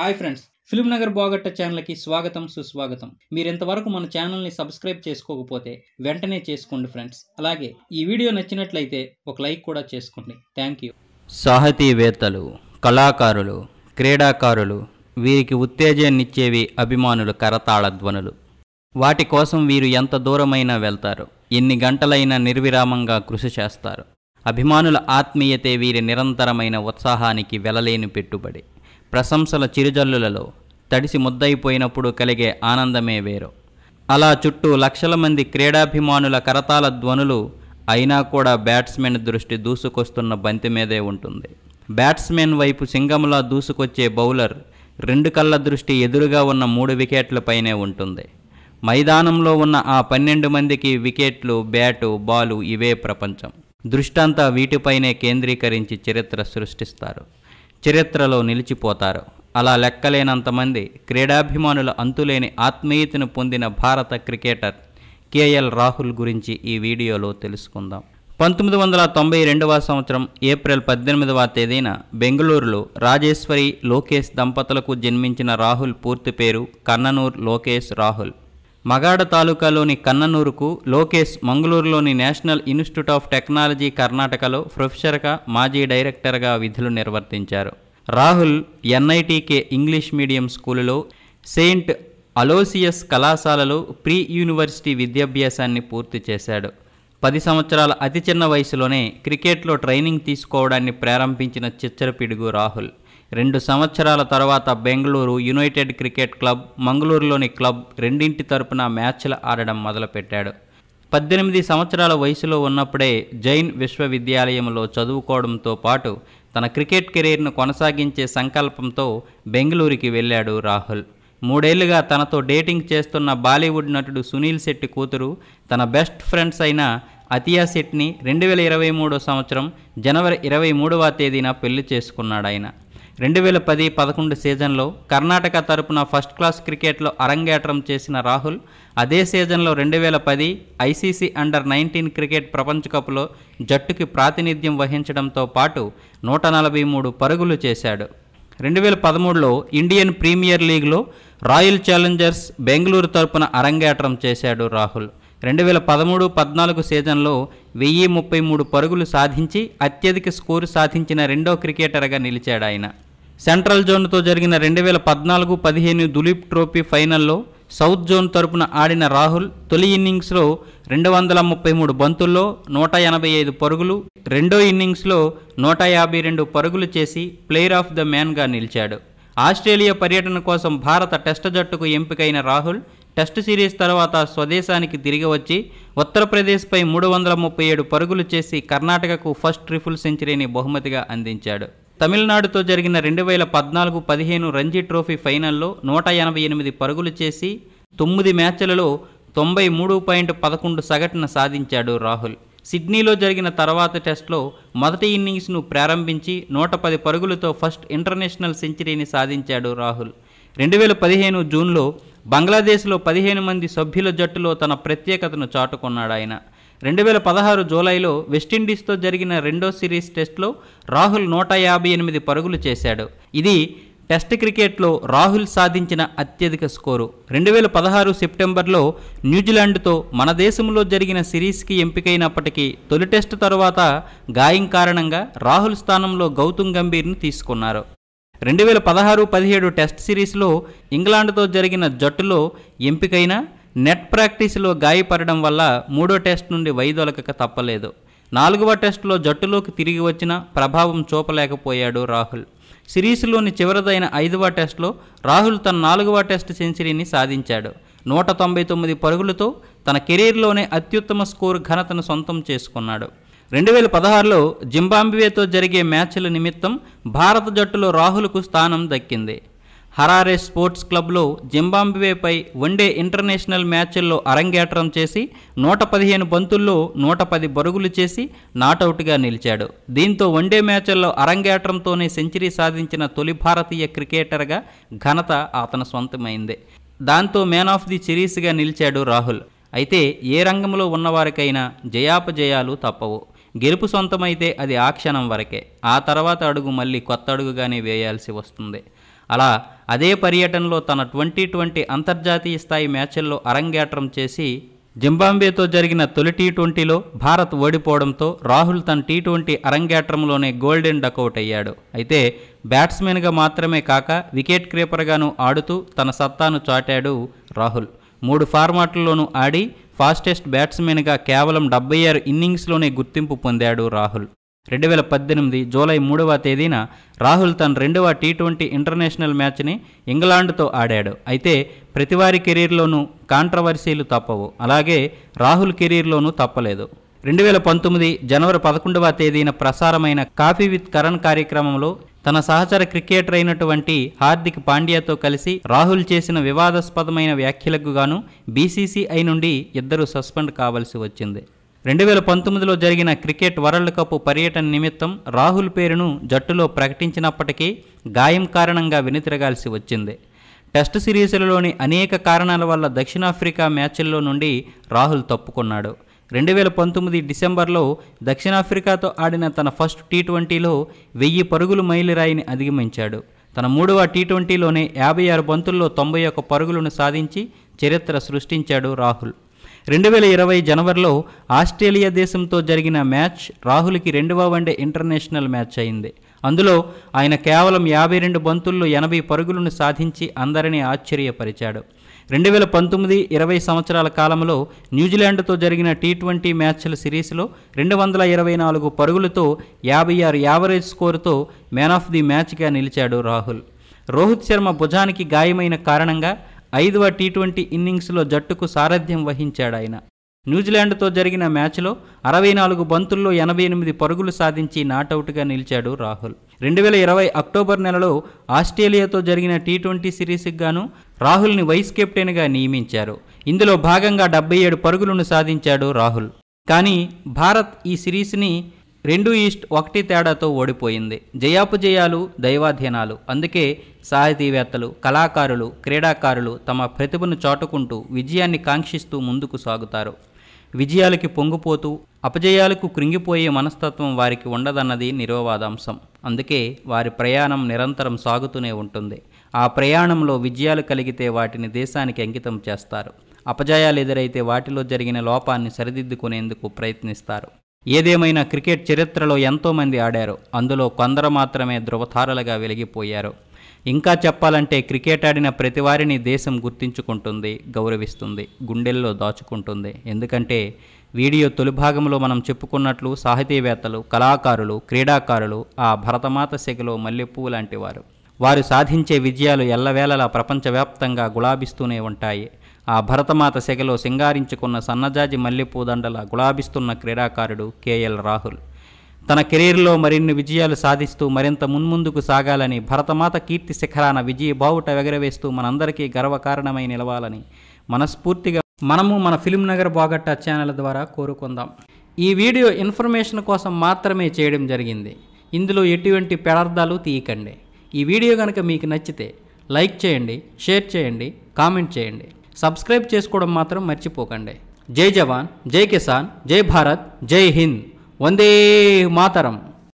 hi friends Film Nagar బాగట్ట ఛానల్కి స్వాగతం సుస్వాగతం మీరు ఇంతవరకు మన ఛానల్ని సబ్స్క్రైబ్ చేసుకోకపోతే వెంటనే చేసుకోండి ఫ్రెండ్స్ అలాగే ఈ వీడియో నచ్చినట్లయితే ఒక లైక్ కూడా చేసుకోండి థ్యాంక్ యూ సాహితీవేత్తలు కళాకారులు క్రీడాకారులు వీరికి ఉత్తేజాన్నిచ్చేవి అభిమానుల కరతాళ ధ్వనులు వాటి కోసం వీరు ఎంత దూరమైనా వెళ్తారు ఎన్ని గంటలైనా నిర్విరామంగా కృషి చేస్తారు అభిమానుల ఆత్మీయతే వీరి నిరంతరమైన ఉత్సాహానికి వెలలేని పెట్టుబడి ప్రశంసల చిరుజల్లులలో తడిసి ముద్దయిపోయినప్పుడు కలిగే ఆనందమే వేరు అలా చుట్టూ లక్షల మంది క్రీడాభిమానుల కరతాల ధ్వనులు అయినా కూడా బ్యాట్స్మెన్ దృష్టి దూసుకొస్తున్న బంతి మీదే ఉంటుంది బ్యాట్స్మెన్ వైపు సింగంలా దూసుకొచ్చే బౌలర్ రెండు కళ్ళ దృష్టి ఎదురుగా ఉన్న మూడు వికెట్లపైనే ఉంటుంది మైదానంలో ఉన్న ఆ పన్నెండు మందికి వికెట్లు బ్యాటు బాలు ఇవే ప్రపంచం దృష్టంతా వీటిపైనే కేంద్రీకరించి చరిత్ర సృష్టిస్తారు చరిత్రలో నిలిచిపోతారు అలా లెక్కలేనంతమంది క్రీడాభిమానుల అంతులేని ఆత్మీయతను పొందిన భారత క్రికెటర్ కేఎల్ రాహుల్ గురించి ఈ వీడియోలో తెలుసుకుందాం పంతొమ్మిది వందల తొంభై రెండవ సంవత్సరం ఏప్రిల్ పద్దెనిమిదవ తేదీన బెంగళూరులో రాజేశ్వరి లోకేష్ దంపతులకు జన్మించిన రాహుల్ పూర్తి పేరు కన్ననూర్ లోకేష్ రాహుల్ మగాడ తాలూకాలోని కన్ననూరుకు లోకేష్ మంగళూరులోని నేషనల్ ఇన్స్టిట్యూట్ ఆఫ్ టెక్నాలజీ కర్ణాటకలో ప్రొఫెసర్గా మాజీ డైరెక్టర్గా విధులు నిర్వర్తించారు రాహుల్ ఎన్ఐటీకే ఇంగ్లీష్ మీడియం స్కూలులో సెయింట్ అలోసియస్ కళాశాలలో ప్రీ యూనివర్సిటీ విద్యాభ్యాసాన్ని పూర్తి చేశాడు పది సంవత్సరాల అతి చిన్న వయసులోనే క్రికెట్లో ట్రైనింగ్ తీసుకోవడాన్ని ప్రారంభించిన చిచ్చరపిడుగు రాహుల్ రెండు సంవత్సరాల తర్వాత బెంగళూరు యునైటెడ్ క్రికెట్ క్లబ్ మంగళూరులోని క్లబ్ రెండింటి తరపున మ్యాచ్లు ఆడడం మొదలుపెట్టాడు పద్దెనిమిది సంవత్సరాల వయసులో ఉన్నప్పుడే జైన్ విశ్వవిద్యాలయంలో చదువుకోవడంతో పాటు తన క్రికెట్ కెరీర్ను కొనసాగించే సంకల్పంతో బెంగళూరుకి వెళ్ళాడు రాహుల్ మూడేళ్లుగా తనతో డేటింగ్ చేస్తున్న బాలీవుడ్ నటుడు సునీల్ శెట్టి కూతురు తన బెస్ట్ ఫ్రెండ్స్ అయిన అతియా శెట్ని రెండు వేల ఇరవై మూడో సంవత్సరం జనవరి ఇరవై మూడవ తేదీన పెళ్లి చేసుకున్నాడు ఆయన రెండు వేల పది పదకొండు సీజన్లో కర్ణాటక తరపున ఫస్ట్ క్లాస్ క్రికెట్లో అరంగేట్రం చేసిన రాహుల్ అదే సీజన్లో రెండు వేల పది ఐసీసీ అండర్ నైన్టీన్ క్రికెట్ ప్రపంచ కప్లో జట్టుకి ప్రాతినిధ్యం వహించడంతో పాటు నూట నలభై మూడు పరుగులు చేశాడు రెండు వేల పదమూడులో ఇండియన్ ప్రీమియర్ లీగ్లో రాయల్ ఛాలెంజర్స్ బెంగళూరు తరపున అరంగేట్రం చేశాడు రాహుల్ రెండు వేల పదమూడు పద్నాలుగు సీజన్లో వెయ్యి ముప్పై మూడు పరుగులు సాధించి అత్యధిక స్కోరు సాధించిన రెండో క్రికెటర్గా నిలిచాడు ఆయన సెంట్రల్ జోన్తో జరిగిన రెండు వేల పద్నాలుగు పదిహేను దులీప్ ట్రోఫీ ఫైనల్లో సౌత్ జోన్ తరపున ఆడిన రాహుల్ తొలి ఇన్నింగ్స్లో రెండు వందల ముప్పై మూడు బంతుల్లో నూట ఎనభై ఐదు పరుగులు రెండో ఇన్నింగ్స్లో నూట యాభై రెండు పరుగులు చేసి ప్లేయర్ ఆఫ్ ద మ్యాన్గా నిలిచాడు ఆస్ట్రేలియా పర్యటన కోసం భారత టెస్ట్ జట్టుకు ఎంపికైన రాహుల్ టెస్ట్ సిరీస్ తర్వాత స్వదేశానికి తిరిగి వచ్చి ఉత్తరప్రదేశ్పై మూడు వందల ముప్పై ఏడు పరుగులు చేసి కర్ణాటకకు ఫస్ట్ ట్రిపుల్ సెంచరీని బహుమతిగా అందించాడు తమిళనాడుతో జరిగిన రెండు వేల పద్నాలుగు పదిహేను రంజీ ట్రోఫీ ఫైనల్లో నూట ఎనభై ఎనిమిది పరుగులు చేసి తొమ్మిది మ్యాచ్లలో తొంభై మూడు పాయింట్ పదకొండు సగటున సాధించాడు రాహుల్ సిడ్నీలో జరిగిన తర్వాత టెస్ట్లో మొదటి ఇన్నింగ్స్ను ప్రారంభించి నూట పది పరుగులతో ఫస్ట్ ఇంటర్నేషనల్ సెంచరీని సాధించాడు రాహుల్ రెండు వేల పదిహేను జూన్లో బంగ్లాదేశ్లో పదిహేను మంది సభ్యుల జట్టులో తన ప్రత్యేకతను చాటుకున్నాడు ఆయన రెండు వేల పదహారు జూలైలో వెస్టిండీస్తో జరిగిన రెండో సిరీస్ టెస్ట్లో రాహుల్ నూట యాభై ఎనిమిది పరుగులు చేశాడు ఇది టెస్ట్ క్రికెట్లో రాహుల్ సాధించిన అత్యధిక స్కోరు రెండు వేల పదహారు సెప్టెంబర్లో న్యూజిలాండ్తో మన దేశంలో జరిగిన సిరీస్కి ఎంపికైనప్పటికీ తొలి టెస్ట్ తర్వాత గాయం కారణంగా రాహుల్ స్థానంలో గౌతమ్ గంభీర్ను తీసుకున్నారు రెండు వేల పదహారు పదిహేడు టెస్ట్ సిరీస్లో ఇంగ్లాండ్తో జరిగిన జట్టులో ఎంపికైన నెట్ ప్రాక్టీస్లో గాయపడడం వల్ల మూడో టెస్ట్ నుండి వైదొలకక తప్పలేదు నాలుగవ టెస్టులో జట్టులోకి తిరిగి వచ్చిన ప్రభావం చూపలేకపోయాడు రాహుల్ సిరీస్లోని చివరిదైన ఐదవ టెస్టులో రాహుల్ తన నాలుగవ టెస్ట్ సెంచరీని సాధించాడు నూట తొంభై తొమ్మిది పరుగులతో తన కెరీర్లోనే అత్యుత్తమ స్కోర్ ఘనతను సొంతం చేసుకున్నాడు రెండు వేల పదహారులో జింబాబ్వేతో జరిగే మ్యాచ్ల నిమిత్తం భారత జట్టులో రాహుల్కు స్థానం దక్కింది హరారే స్పోర్ట్స్ క్లబ్లో జింబాబ్వేపై వన్డే ఇంటర్నేషనల్ మ్యాచ్ల్లో అరంగేట్రం చేసి నూట పదిహేను బంతుల్లో నూట పది బరుగులు చేసి నాటౌట్గా నిలిచాడు దీంతో వన్డే మ్యాచ్ల్లో అరంగేట్రంతోనే సెంచరీ సాధించిన తొలి భారతీయ క్రికెటర్గా ఘనత అతను సొంతమైంది దాంతో మ్యాన్ ఆఫ్ ది సిరీస్గా నిలిచాడు రాహుల్ అయితే ఏ రంగంలో ఉన్నవారికైనా జయాపజయాలు తప్పవు గెలుపు సొంతమైతే అది ఆ క్షణం వరకే ఆ తర్వాత అడుగు మళ్ళీ కొత్త అడుగుగానే వేయాల్సి వస్తుంది అలా అదే పర్యటనలో తన ట్వంటీ ట్వంటీ అంతర్జాతీయ స్థాయి మ్యాచ్ల్లో అరంగేట్రం చేసి జింబాబ్వేతో జరిగిన తొలి టీ ట్వంటీలో భారత్ ఓడిపోవడంతో రాహుల్ తన టీ ట్వంటీ అరంగేట్రంలోనే గోల్డెన్ డకౌట్ అయ్యాడు అయితే బ్యాట్స్మెన్గా మాత్రమే కాక వికెట్ క్రీపర్గాను ఆడుతూ తన సత్తాను చాటాడు రాహుల్ మూడు ఫార్మాట్లలోనూ ఆడి ఫాస్టెస్ట్ బ్యాట్స్మెన్గా కేవలం డెబ్బై ఆరు ఇన్నింగ్స్లోనే గుర్తింపు పొందాడు రాహుల్ రెండు వేల పద్దెనిమిది జూలై మూడవ తేదీన రాహుల్ తన రెండవ టీ ట్వంటీ ఇంటర్నేషనల్ మ్యాచ్ని ఇంగ్లాండ్తో ఆడాడు అయితే ప్రతివారి కెరీర్లోనూ కాంట్రవర్సీలు తప్పవు అలాగే రాహుల్ కెరీర్లోనూ తప్పలేదు రెండు వేల పంతొమ్మిది జనవరి పదకొండవ తేదీన ప్రసారమైన కాఫీ విత్ కరణ్ కార్యక్రమంలో తన సహచర క్రికెటర్ అయినటువంటి హార్దిక్ పాండ్యాతో కలిసి రాహుల్ చేసిన వివాదాస్పదమైన వ్యాఖ్యలకు గాను బీసీసీఐ నుండి ఇద్దరు సస్పెండ్ కావాల్సి వచ్చింది రెండు వేల పంతొమ్మిదిలో జరిగిన క్రికెట్ వరల్డ్ కప్ పర్యటన నిమిత్తం రాహుల్ పేరును జట్టులో ప్రకటించినప్పటికీ గాయం కారణంగా వెనుతిరగాల్సి వచ్చింది టెస్ట్ సిరీస్లలోని అనేక కారణాల వల్ల దక్షిణాఫ్రికా మ్యాచ్ల్లో నుండి రాహుల్ తప్పుకున్నాడు రెండు వేల పంతొమ్మిది డిసెంబర్లో దక్షిణాఫ్రికాతో ఆడిన తన ఫస్ట్ టీ ట్వంటీలో వెయ్యి పరుగులు మైలురాయిని అధిగమించాడు తన మూడవ టీ ట్వంటీలోనే యాభై ఆరు బంతుల్లో తొంభై ఒక్క పరుగులను సాధించి చరిత్ర సృష్టించాడు రాహుల్ రెండు వేల ఇరవై జనవరిలో ఆస్ట్రేలియా దేశంతో జరిగిన మ్యాచ్ రాహుల్కి రెండవ వన్డే ఇంటర్నేషనల్ మ్యాచ్ అయింది అందులో ఆయన కేవలం యాభై రెండు బంతుల్లో ఎనభై పరుగులను సాధించి అందరినీ ఆశ్చర్యపరిచాడు రెండు వేల పంతొమ్మిది ఇరవై సంవత్సరాల కాలంలో న్యూజిలాండ్తో జరిగిన టీ ట్వంటీ మ్యాచ్ల సిరీస్లో రెండు వందల ఇరవై నాలుగు పరుగులతో యాభై ఆరు యావరేజ్ స్కోరుతో మ్యాన్ ఆఫ్ ది మ్యాచ్గా నిలిచాడు రాహుల్ రోహిత్ శర్మ భుజానికి గాయమైన కారణంగా ఐదవ టీ ట్వంటీ ఇన్నింగ్స్లో జట్టుకు సారథ్యం వహించాడు ఆయన న్యూజిలాండ్తో జరిగిన మ్యాచ్లో అరవై నాలుగు బంతుల్లో ఎనభై ఎనిమిది పరుగులు సాధించి నాటౌట్గా నిలిచాడు రాహుల్ రెండు వేల ఇరవై అక్టోబర్ నెలలో ఆస్ట్రేలియాతో జరిగిన టీ ట్వంటీ సిరీస్కి గాను రాహుల్ని వైస్ కెప్టెన్గా నియమించారు ఇందులో భాగంగా డెబ్బై ఏడు పరుగులను సాధించాడు రాహుల్ కానీ భారత్ ఈ సిరీస్ని రెండు ఈస్ట్ ఒకటి తేడాతో ఓడిపోయింది జయాపజయాలు దైవాధీనాలు అందుకే సాహితీవేత్తలు కళాకారులు క్రీడాకారులు తమ ప్రతిభను చాటుకుంటూ విజయాన్ని కాంక్షిస్తూ ముందుకు సాగుతారు విజయాలకి పొంగిపోతూ అపజయాలకు కృంగిపోయే మనస్తత్వం వారికి ఉండదన్నది నిరోవాదాంశం అందుకే వారి ప్రయాణం నిరంతరం సాగుతూనే ఉంటుంది ఆ ప్రయాణంలో విజయాలు కలిగితే వాటిని దేశానికి అంకితం చేస్తారు అపజయాలు ఎదురైతే వాటిలో జరిగిన లోపాన్ని సరిదిద్దుకునేందుకు ప్రయత్నిస్తారు ఏదేమైనా క్రికెట్ చరిత్రలో ఎంతోమంది ఆడారు అందులో కొందరు మాత్రమే ధృవతారలుగా వెలిగిపోయారు ఇంకా చెప్పాలంటే క్రికెట్ ఆడిన ప్రతి వారిని దేశం గుర్తించుకుంటుంది గౌరవిస్తుంది గుండెల్లో దాచుకుంటుంది ఎందుకంటే వీడియో తొలి భాగంలో మనం చెప్పుకున్నట్లు సాహితీవేత్తలు కళాకారులు క్రీడాకారులు ఆ భరతమాత శిఖలో మల్లెప్పువు లాంటి వారు వారు సాధించే విజయాలు ఎల్లవేళలా ప్రపంచవ్యాప్తంగా గులాబిస్తూనే ఉంటాయి ఆ భరతమాత సెగలో సింగారించుకున్న సన్నజాజి మల్లెపూదండల గులాబిస్తున్న క్రీడాకారుడు కేఎల్ రాహుల్ తన కెరీర్లో మరిన్ని విజయాలు సాధిస్తూ మరింత మున్ముందుకు సాగాలని భరతమాత కీర్తి శిఖరాన విజయ బావుట ఎగరవేస్తూ మనందరికీ గర్వకారణమై నిలవాలని మనస్ఫూర్తిగా మనము మన ఫిల్మ్ నగర్ బాగట్ట ఛానల్ ద్వారా కోరుకుందాం ఈ వీడియో ఇన్ఫర్మేషన్ కోసం మాత్రమే చేయడం జరిగింది ఇందులో ఎటువంటి పెడార్థాలు తీయకండి ఈ వీడియో కనుక మీకు నచ్చితే లైక్ చేయండి షేర్ చేయండి కామెంట్ చేయండి సబ్స్క్రైబ్ చేసుకోవడం మాత్రం మర్చిపోకండి జై జవాన్ జై కిసాన్ జై భారత్ జై హింద్ வந்தே மாதரம்